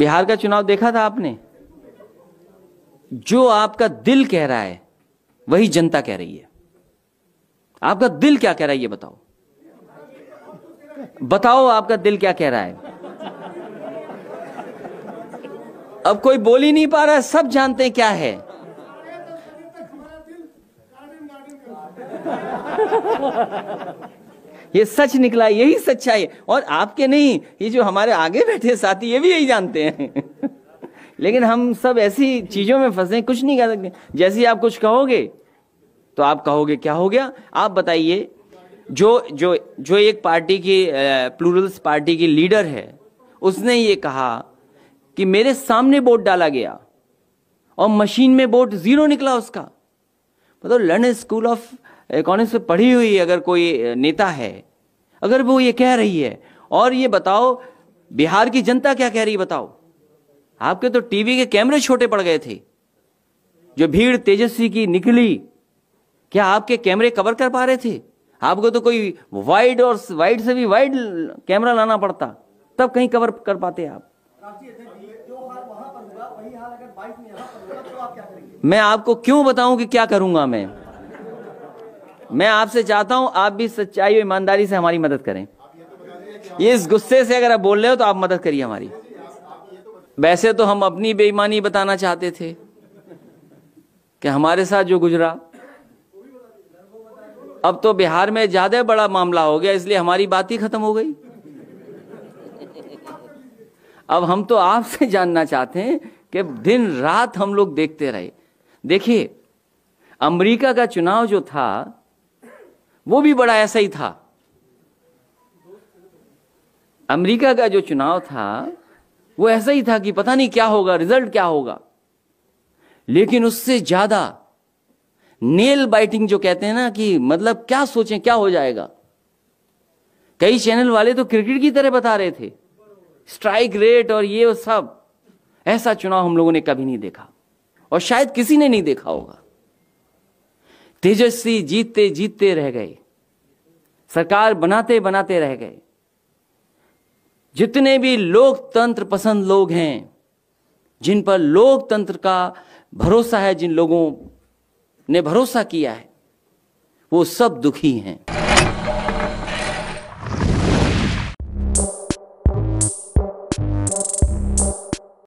बिहार का चुनाव देखा था आपने जो आपका दिल कह रहा है वही जनता कह रही है आपका दिल क्या कह रहा है ये बताओ बताओ आपका दिल क्या कह रहा है अब कोई बोल ही नहीं पा रहा है सब जानते क्या है ये सच निकला यही सच्चाई और आपके नहीं ये जो हमारे आगे बैठे साथी ये भी यही जानते हैं लेकिन हम सब ऐसी चीजों में फंसे कुछ नहीं कह सकते जैसे आप कुछ कहोगे तो आप कहोगे क्या हो गया आप बताइए जो जो जो एक पार्टी की प्लूरल्स पार्टी की लीडर है उसने ये कहा कि मेरे सामने वोट डाला गया और मशीन में वोट जीरो निकला उसका मतलब लर्न स्कूल ऑफ इकोनॉमिक्स पढ़ी हुई अगर कोई नेता है अगर वो ये कह रही है और ये बताओ बिहार की जनता क्या कह रही है बताओ आपके तो टीवी के कैमरे छोटे पड़ गए थे जो भीड़ तेजस्वी की निकली क्या आपके कैमरे कवर कर पा रहे थे आपको तो कोई वाइड और वाइड से भी वाइड कैमरा लाना पड़ता तब कहीं कवर कर पाते आप मैं आपको क्यों बताऊं कि क्या करूंगा मैं मैं आपसे चाहता हूं आप भी सच्चाई और ईमानदारी से हमारी मदद करें ये इस गुस्से से अगर आप बोल रहे हो तो आप मदद करिए हमारी वैसे तो हम अपनी बेईमानी बताना चाहते थे कि हमारे साथ जो गुजरा अब तो बिहार में ज्यादा बड़ा मामला हो गया इसलिए हमारी बात ही खत्म हो गई अब हम तो आपसे जानना चाहते हैं कि दिन रात हम लोग देखते रहे देखिए अमेरिका का चुनाव जो था वो भी बड़ा ऐसा ही था अमेरिका का जो चुनाव था वो ऐसा ही था कि पता नहीं क्या होगा रिजल्ट क्या होगा लेकिन उससे ज्यादा नेल बाइटिंग जो कहते हैं ना कि मतलब क्या सोचें क्या हो जाएगा कई चैनल वाले तो क्रिकेट की तरह बता रहे थे स्ट्राइक रेट और ये सब ऐसा चुनाव हम लोगों ने कभी नहीं देखा और शायद किसी ने नहीं देखा होगा तेजस्वी जीतते जीतते रह गए सरकार बनाते बनाते रह गए जितने भी लोकतंत्र पसंद लोग हैं जिन पर लोकतंत्र का भरोसा है जिन लोगों ने भरोसा किया है वो सब दुखी हैं